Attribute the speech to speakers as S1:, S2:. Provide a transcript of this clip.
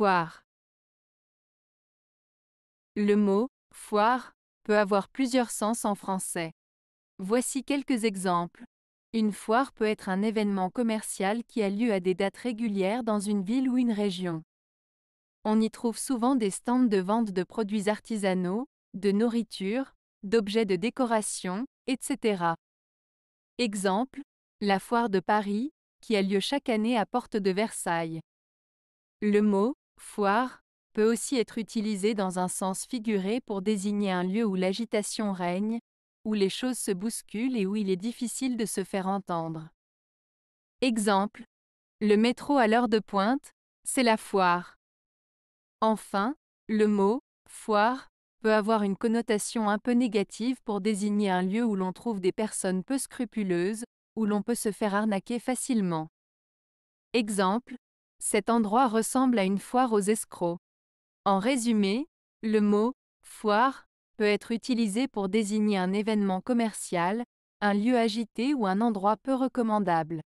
S1: Foire. Le mot foire peut avoir plusieurs sens en français. Voici quelques exemples. Une foire peut être un événement commercial qui a lieu à des dates régulières dans une ville ou une région. On y trouve souvent des stands de vente de produits artisanaux, de nourriture, d'objets de décoration, etc. Exemple, la foire de Paris, qui a lieu chaque année à Porte de Versailles. Le mot foire, peut aussi être utilisé dans un sens figuré pour désigner un lieu où l'agitation règne, où les choses se bousculent et où il est difficile de se faire entendre. Exemple. Le métro à l'heure de pointe, c'est la foire. Enfin, le mot foire peut avoir une connotation un peu négative pour désigner un lieu où l'on trouve des personnes peu scrupuleuses, où l'on peut se faire arnaquer facilement. Exemple, cet endroit ressemble à une foire aux escrocs. En résumé, le mot foire peut être utilisé pour désigner un événement commercial, un lieu agité ou un endroit peu recommandable.